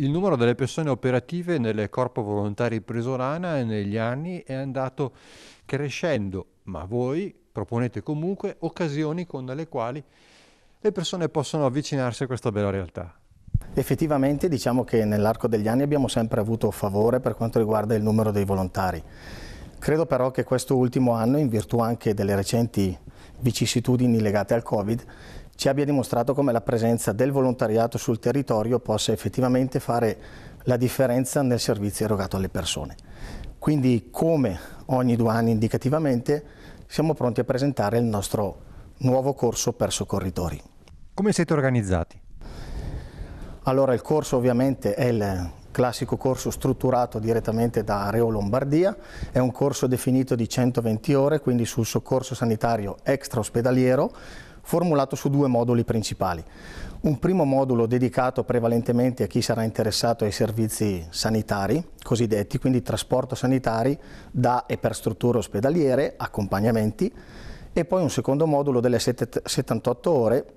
il numero delle persone operative nel corpo volontari presolana negli anni è andato crescendo, ma voi proponete comunque occasioni con le quali le persone possono avvicinarsi a questa bella realtà. Effettivamente diciamo che nell'arco degli anni abbiamo sempre avuto favore per quanto riguarda il numero dei volontari. Credo però che questo ultimo anno, in virtù anche delle recenti vicissitudini legate al Covid, ci abbia dimostrato come la presenza del volontariato sul territorio possa effettivamente fare la differenza nel servizio erogato alle persone. Quindi come ogni due anni indicativamente siamo pronti a presentare il nostro nuovo corso per soccorritori. Come siete organizzati? Allora il corso ovviamente è il classico corso strutturato direttamente da Reo Lombardia, è un corso definito di 120 ore, quindi sul soccorso sanitario extra ospedaliero, formulato su due moduli principali. Un primo modulo dedicato prevalentemente a chi sarà interessato ai servizi sanitari, cosiddetti, quindi trasporto sanitari da e per strutture ospedaliere, accompagnamenti, e poi un secondo modulo delle 78 ore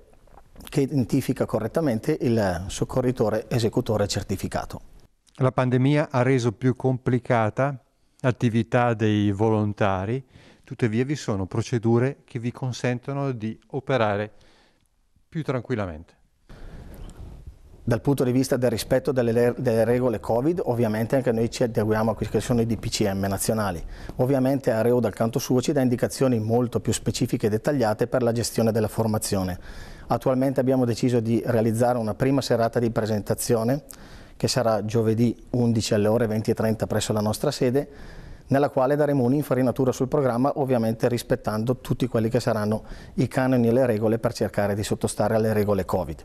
che identifica correttamente il soccorritore esecutore certificato. La pandemia ha reso più complicata l'attività dei volontari Tuttavia vi sono procedure che vi consentono di operare più tranquillamente. Dal punto di vista del rispetto delle, delle, regole Covid, ovviamente anche noi ci adeguiamo a quelli che sono i DPCM nazionali. Ovviamente Areo dal canto suo ci dà indicazioni molto più specifiche e dettagliate per la gestione della formazione. Attualmente abbiamo deciso di realizzare una prima serata di presentazione che sarà giovedì 11 alle ore 20.30 presso la nostra sede nella quale daremo un'infarinatura sul programma, ovviamente rispettando tutti quelli che saranno i canoni e le regole per cercare di sottostare alle regole Covid.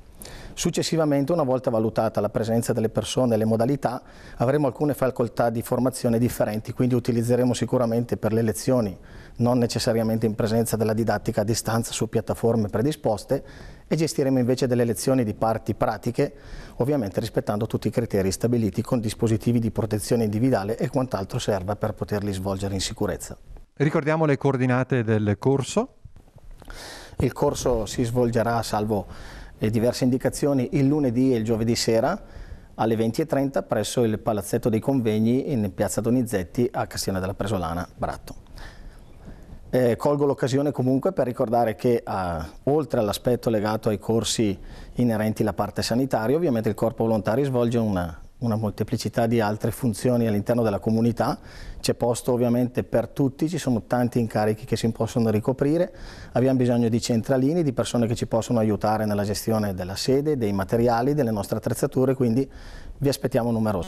Successivamente, una volta valutata la presenza delle persone e le modalità, avremo alcune facoltà di formazione differenti, quindi utilizzeremo sicuramente per le lezioni, non necessariamente in presenza della didattica a distanza su piattaforme predisposte, e gestiremo invece delle lezioni di parti pratiche, ovviamente rispettando tutti i criteri stabiliti con dispositivi di protezione individuale e quant'altro serva per poterli svolgere in sicurezza. Ricordiamo le coordinate del corso? Il corso si svolgerà, salvo le diverse indicazioni, il lunedì e il giovedì sera alle 20.30 presso il Palazzetto dei Convegni in piazza Donizetti a Castione della Presolana, Bratto. Eh, colgo l'occasione comunque per ricordare che eh, oltre all'aspetto legato ai corsi inerenti alla parte sanitaria, ovviamente il corpo volontario svolge una, una molteplicità di altre funzioni all'interno della comunità, c'è posto ovviamente per tutti, ci sono tanti incarichi che si possono ricoprire, abbiamo bisogno di centralini, di persone che ci possono aiutare nella gestione della sede, dei materiali, delle nostre attrezzature, quindi vi aspettiamo numerosi.